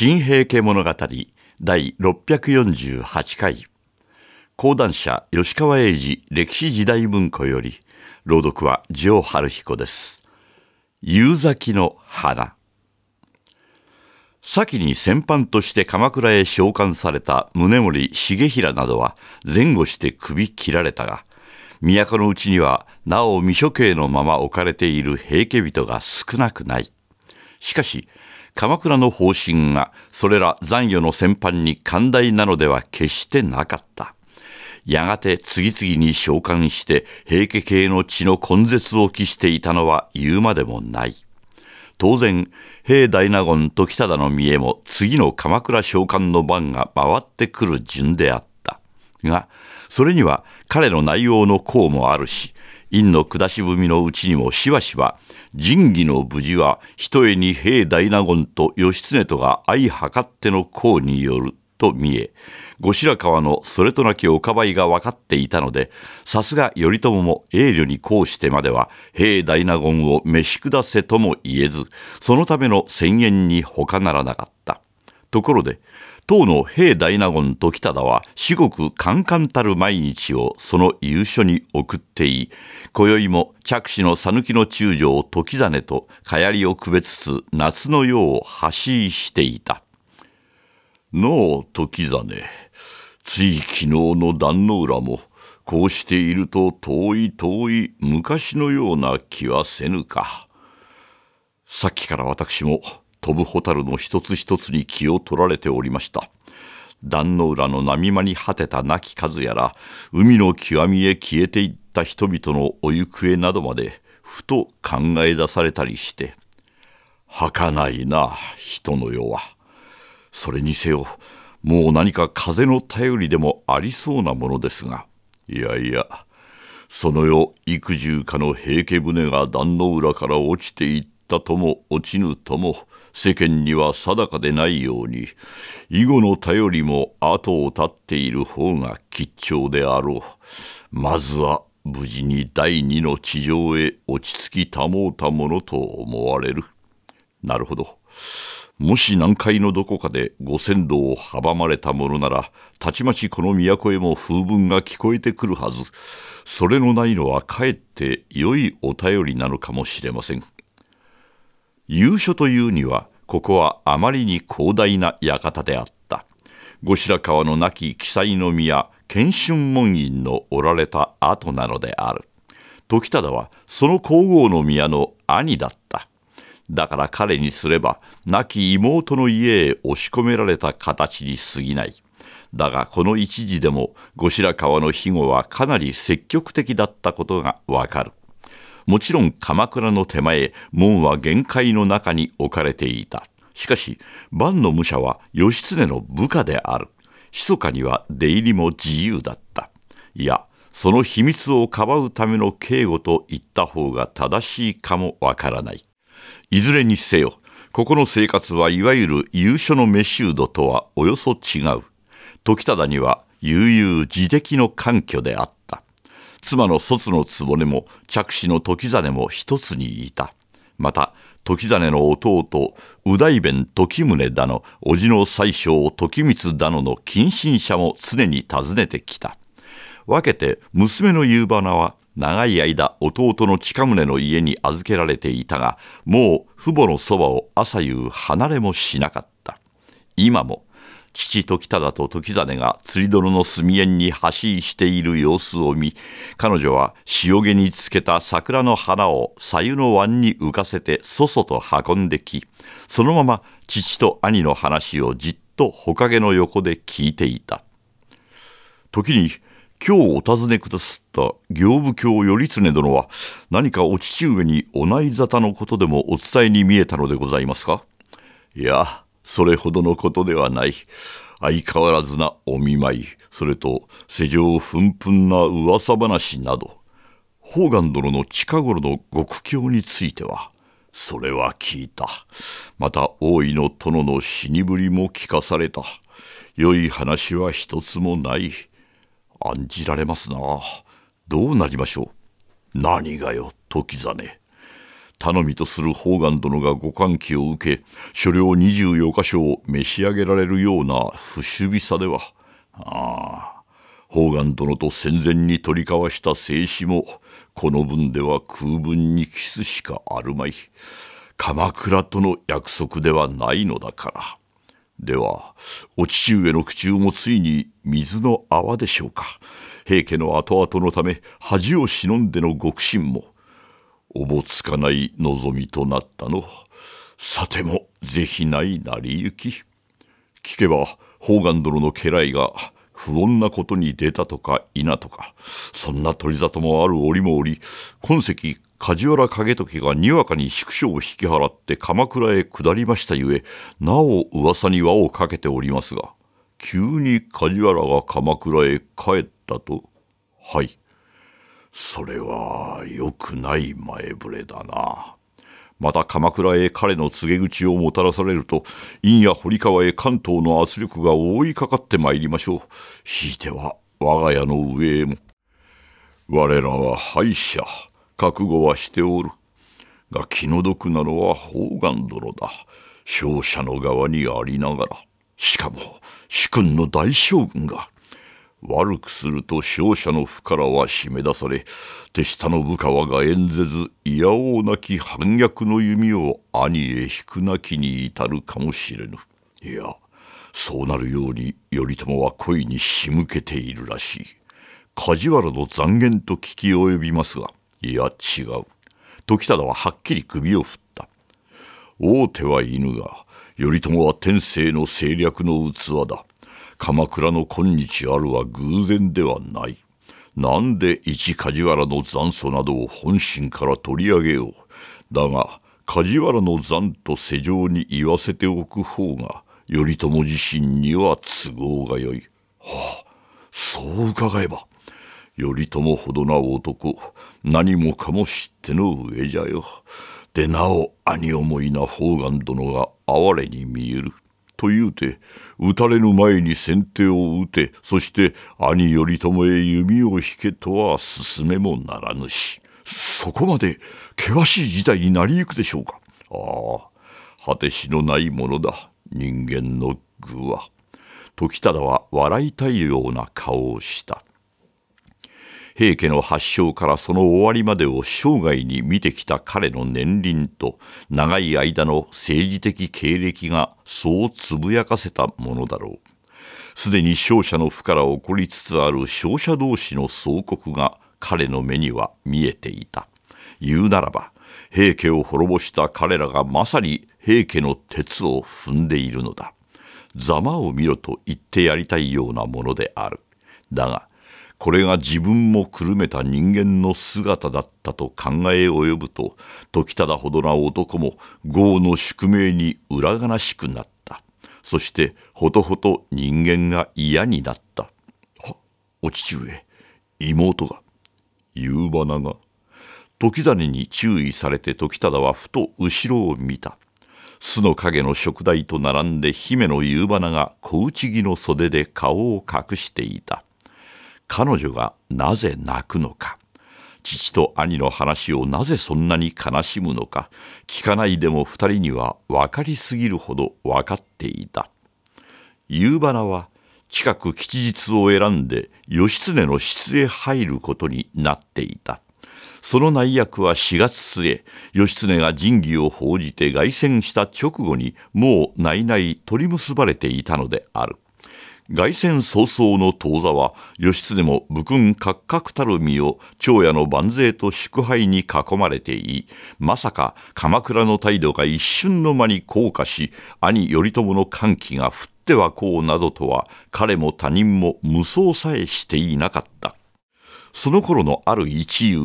新平家物語第648回講談社吉川英治歴史時代文庫より朗読は城春彦です夕咲の花先に戦犯として鎌倉へ召喚された宗盛重衡などは前後して首切られたが都のうちにはなお未処刑のまま置かれている平家人が少なくないしかし鎌倉の方針がそれら残余の戦犯に寛大なのでは決してなかった。やがて次々に召喚して平家系の血の根絶を期していたのは言うまでもない。当然、平大納言時忠の見えも次の鎌倉召喚の番が回ってくる順であった。が、それには彼の内容の功もあるし、院の下しみのうちにもしばしば仁義の無事はひとえに兵大納言と義経とが相計っての功によると見え後白河のそれとなきおかばいが分かっていたのでさすが頼朝も栄慮にこうしてまでは兵大納言を召し下せとも言えずそのための宣言に他ならなかったところで当の兵大納言時忠は至極カンたる毎日をその優所に送ってい今宵も着手の讃岐の中将時真と帰りをくべつつ夏の夜を走りしていたのう時真つい昨日の壇の浦もこうしていると遠い遠い昔のような気はせぬか。さっきから私も飛ぶルの一つ一つに気を取られておりました壇の浦の波間に果てた亡き数やら海の極みへ消えていった人々のお行方などまでふと考え出されたりして儚いな人の世はそれにせよもう何か風の頼りでもありそうなものですがいやいやその世幾十かの平家船が壇の浦から落ちていったとも落ちぬとも世間には定かでないように以後の頼りも後を絶っている方が吉兆であろうまずは無事に第二の地上へ落ち着き保うたものと思われるなるほどもし南海のどこかでご先祖を阻まれたものならたちまちこの都へも風文が聞こえてくるはずそれのないのはかえって良いお便りなのかもしれません。遊所というにはここはあまりに広大な館であった後白河の亡き記載の宮謙春門院のおられた後なのである時忠はその皇后の宮の兄だっただから彼にすれば亡き妹の家へ押し込められた形に過ぎないだがこの一時でも後白河の庇護はかなり積極的だったことがわかるもちろん鎌倉の手前門は限界の中に置かれていたしかし万の武者は義経の部下である密かには出入りも自由だったいやその秘密をかばうための警護と言った方が正しいかもわからないいずれにせよここの生活はいわゆる優所の飯シとはおよそ違う時忠には悠々自適の環境であった妻の卒の根も着手の時真も一つにいた。また、時真の弟、右大弁時宗だの、叔父の宰相時光だのの近親者も常に訪ねてきた。分けて娘の夕花は長い間弟の近宗の家に預けられていたがもう父母のそばを朝夕離れもしなかった今も父時忠と時真が釣り泥の墨縁に走りしている様子を見彼女は塩気につけた桜の花を左右の湾に浮かせてそそと運んできそのまま父と兄の話をじっと火影の横で聞いていた時に今日お尋ねくだすった行部卿頼常殿は何かお父上にお内沙汰のことでもお伝えに見えたのでございますかいやそれほどのことではない。相変わらずなお見舞い、それと世情ふんふんな噂話など、ホーガン殿の近頃の極境については、それは聞いた。また大井の殿の死にぶりも聞かされた。良い話は一つもない。案じられますな。どうなりましょう。何がよ、時実。頼みとする方眼殿がご歓喜を受け所領24箇所を召し上げられるような不守備さではああ方眼殿と戦前に取り交わした静止もこの分では空分にキスしかあるまい鎌倉との約束ではないのだからではお父上の苦中もついに水の泡でしょうか平家の後々のため恥を忍んでの極心もおぼつかない望みとなったの。さても、是非ない成り行き。聞けば、方眼殿の家来が、不穏なことに出たとか否とか、そんな取り沙汰もある折も折、今夕梶原景時がにわかに宿所を引き払って鎌倉へ下りましたゆえ、なお噂に輪をかけておりますが、急に梶原が鎌倉へ帰ったと。はい。それは良くない前触れだな。また鎌倉へ彼の告げ口をもたらされると院や堀川へ関東の圧力が覆いかかってまいりましょうひいては我が家の上へも我らは敗者覚悟はしておるが気の毒なのは方眼泥だ勝者の側にありながらしかも主君の大将軍が悪くすると勝者の負からは締め出され手下の部下はが演ぜずいやおうなき反逆の弓を兄へ引くなきに至るかもしれぬいやそうなるように頼朝は恋に仕向けているらしい梶原の残言と聞き及びますがいや違う時忠ははっきり首を振った王手は犬が頼朝は天性の政略の器だ鎌倉の今日あるは偶然ではない。なんで一梶原の残祖などを本心から取り上げよう。だが、梶原の残と世情に言わせておく方が、頼朝自身には都合がよい。はあ、そう伺えば。頼朝ほどな男、何もかも知っての上じゃよ。でなお兄思いな方眼殿が哀れに見える。と言うて打たれぬ前に先手を打てそして兄頼朝へ弓を引けとは進めもならぬしそこまで険しい事態になりゆくでしょうかああ果てしのないものだ人間の具は時忠は笑いたいような顔をした平家の発祥からその終わりまでを生涯に見てきた彼の年輪と長い間の政治的経歴がそうつぶやかせたものだろう。すでに勝者の負から起こりつつある勝者同士の相国が彼の目には見えていた。言うならば、平家を滅ぼした彼らがまさに平家の鉄を踏んでいるのだ。ざまを見ろと言ってやりたいようなものである。だが、これが自分もくるめた人間の姿だったと考え及ぶと時忠ほどな男も業の宿命に裏悲しくなったそしてほとほと人間が嫌になったお父上妹が夕花が時種に注意されて時忠はふと後ろを見た巣の影の食台と並んで姫の夕花が小内着の袖で顔を隠していた彼女がなぜ泣くのか父と兄の話をなぜそんなに悲しむのか聞かないでも2人には分かりすぎるほど分かっていた夕花は近く吉日を選んで義経の室へ入ることになっていたその内役は4月末義経が仁義を報じて凱旋した直後にもう内々取り結ばれていたのである凱旋早々の当座は義経も武君閣閣たる身を長夜の万勢と祝杯に囲まれていいまさか鎌倉の態度が一瞬の間に降下し兄頼朝の歓喜が降ってはこうなどとは彼も他人も無双さえしていなかったその頃のある一遊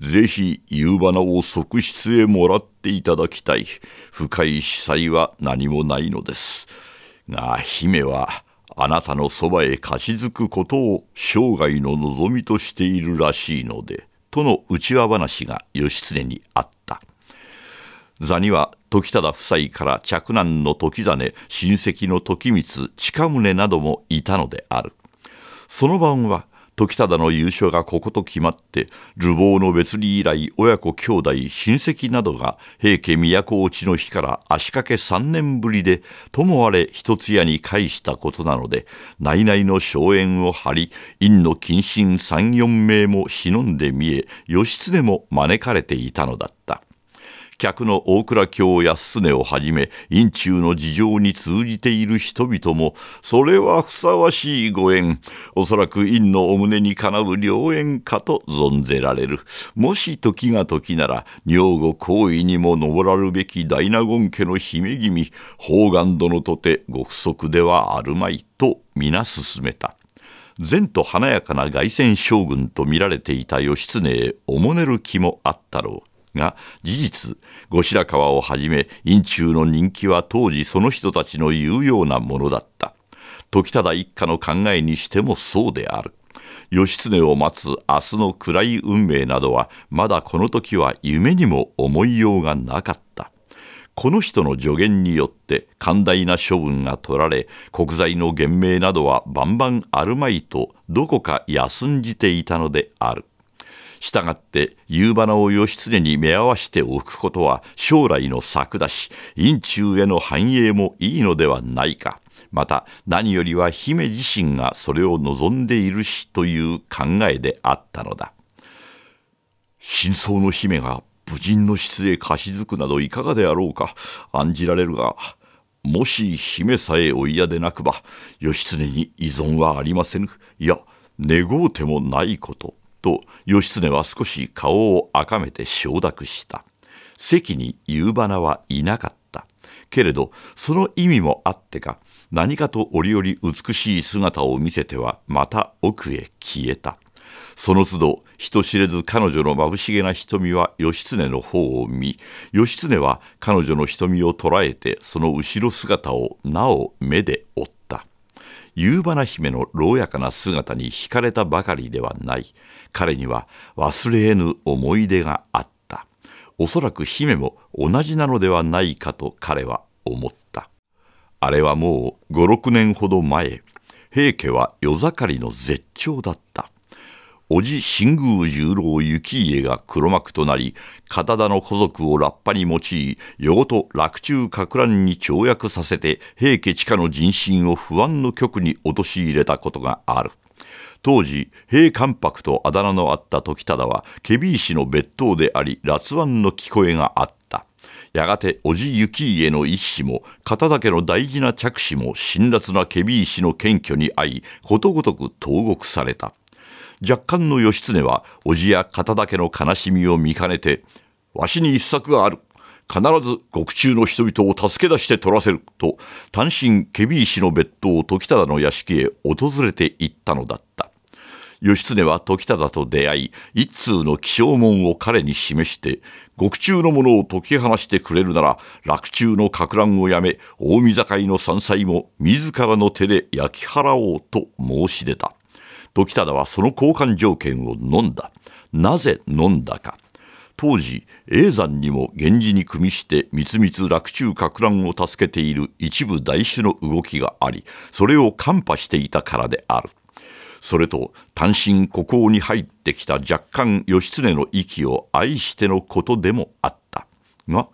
ぜひ夕花を側室へもらっていただきたい。深い司祭は何もないのです。が、姫はあなたのそばへ貸し付くことを生涯の望みとしているらしいので」との内輪話が義経にあった座には時忠夫妻から嫡男の時真親戚の時光近宗などもいたのであるその晩は時忠の優勝がここと決まって流亡の別離以来親子兄弟親戚などが平家都落ちの日から足掛け3年ぶりでともあれ一つ屋に返したことなので内々の荘園を張り院の謹慎34名も忍んで見え義経も招かれていたのだった。客の大蔵卿安すをはじめ院中の事情に通じている人々もそれはふさわしいご縁おそらく院のお胸にかなう良縁かと存ぜられるもし時が時なら女房行為にも上らるべき大納言家の姫君宝願殿とてご不足ではあるまいと皆勧めた。善と華やかな凱旋将軍と見られていた義経へおもねる気もあったろう。が事実後白河をはじめ院中の人気は当時その人たちの言うようなものだった時忠一家の考えにしてもそうである義経を待つ明日の暗い運命などはまだこの時は夢にも思いようがなかったこの人の助言によって寛大な処分が取られ国債の厳命などはバンバンあるまいとどこか休んじていたのであるしたがって夕花を義経に目合わせておくことは将来の策だし院中への繁栄もいいのではないかまた何よりは姫自身がそれを望んでいるしという考えであったのだ真相の姫が武人の質へ貸し付くなどいかがであろうか案じられるがもし姫さえお嫌でなくば義経に依存はありませんいや願うてもないことと義経は少し顔を赤めて承諾した席に夕花はいなかったけれどその意味もあってか何かと折々美しい姿を見せてはまた奥へ消えたその都度人知れず彼女の眩しげな瞳は義経の方を見義経は彼女の瞳を捉えてその後ろ姿をなお目で追った夕花姫の牢やかな姿に惹かれたばかりではない彼には忘れ得ぬ思い出があったおそらく姫も同じなのではないかと彼は思ったあれはもう56年ほど前平家は夜盛りの絶頂だった叔父新宮十郎幸家が黒幕となり片田の古族をラッパに用い夜ごと洛中か乱に跳躍させて平家地下の人心を不安の局に陥れたことがある当時平関白とあだ名のあった時忠はケビー氏の別当であり辣腕の聞こえがあったやがて叔父幸家の一子も片田家の大事な着手も辛辣なケビー氏の謙虚に遭いことごとく投獄された若干の義経は、叔父や片だけの悲しみを見かねて、わしに一策がある。必ず獄中の人々を助け出して取らせると単身ケビ石の別当時忠の屋敷へ訪れていったのだった義経は時忠と出会い一通の起請文を彼に示して獄中の者を解き放してくれるなら洛中のか乱をやめ近江境の山菜も自らの手で焼き払おうと申し出た時忠はその交換条件を飲んだなぜ飲んだか当時叡山にも源氏に組みしてみつみつ落中格乱を助けている一部大種の動きがありそれを看破していたからであるそれと単身孤高に入ってきた若干義経の息を愛してのことでもあったが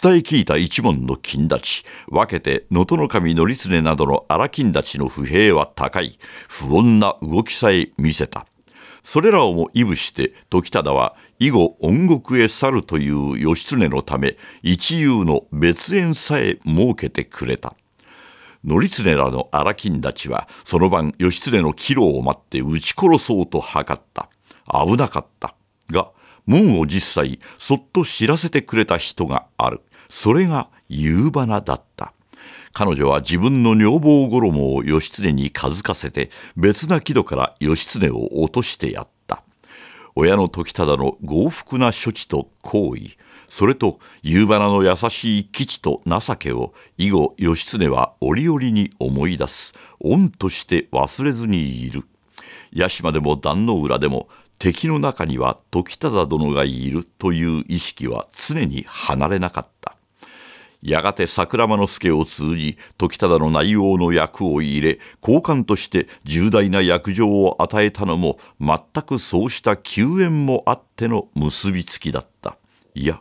伝え聞いた一門の金立ち分けて能登守則経などの荒金立ちの不平は高い不穏な動きさえ見せたそれらをもいぶして時忠は以後恩国へ去るという義経のため一遊の別縁さえ設けてくれた則経らの荒金立ちはその晩義経の帰路を待って撃ち殺そうと図った危なかったが門を実際そっと知らせてくれた人がある。それが夕花だった。彼女は自分の女房衣を義経にかかせて別な木戸から義経を落としてやった。親の時忠の豪福な処置と行為、それと夕花の優しい基地と情けを以後義経は折々に思い出す。恩として忘れずにいる。屋島でも壇の浦でも敵の中には時忠殿がいるという意識は常に離れなかった。やがて桜間之助を通じ時忠の内容の役を入れ高官として重大な役状を与えたのも全くそうした救援もあっての結びつきだった。いや、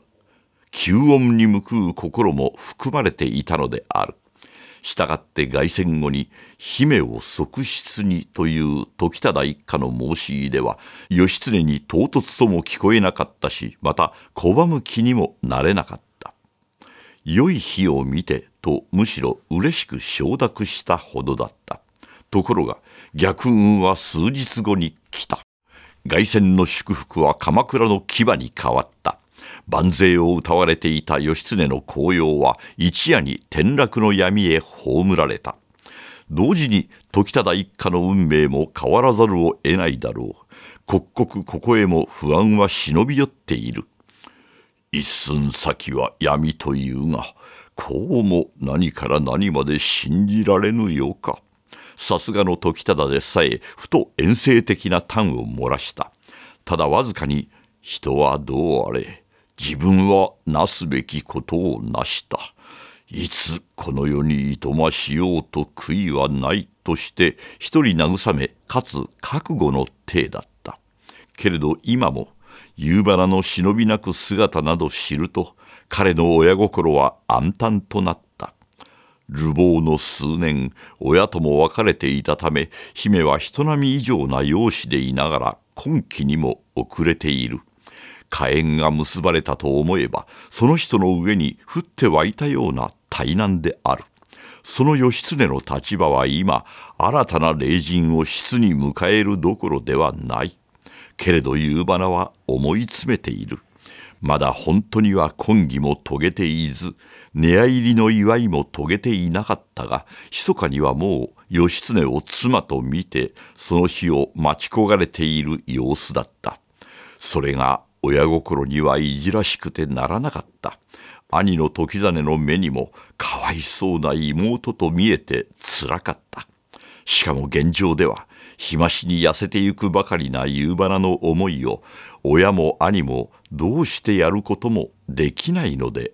救恩に報う心も含まれていたのである。従って凱旋後に姫を側室にという時忠一家の申し入れは義経に唐突とも聞こえなかったしまた拒む気にもなれなかった良い日を見てとむしろ嬉しく承諾したほどだったところが逆運は数日後に来た凱旋の祝福は鎌倉の牙に変わった万勢を歌われていた義経の紅葉は一夜に転落の闇へ葬られた同時に時忠一家の運命も変わらざるを得ないだろう刻々ここへも不安は忍び寄っている一寸先は闇というがこうも何から何まで信じられぬようかさすがの時忠でさえふと遠征的な端を漏らしたただわずかに人はどうあれ自分はなすべきことをなした。いつこの世にいとましようと悔いはないとして一人慰めかつ覚悟の体だった。けれど今も夕花の忍びなく姿など知ると彼の親心は暗淡となった。流亡の数年親とも別れていたため姫は人並み以上な容姿でいながら今期にも遅れている。火炎が結ばれたと思えばその人の上に降って湧いたような大難である。その義経の立場は今新たな霊人を質に迎えるどころではない。けれど夕花は思い詰めている。まだ本当には婚儀も遂げていず、寝入りの祝いも遂げていなかったが、密かにはもう義経を妻と見て、その日を待ち焦がれている様子だった。それが親心にはいじらしくてならなかった。兄の時真の目にもかわいそうな妹と見えてつらかった。しかも現状では、日増しに痩せてゆくばかりな夕花の思いを、親も兄もどうしてやることもできないので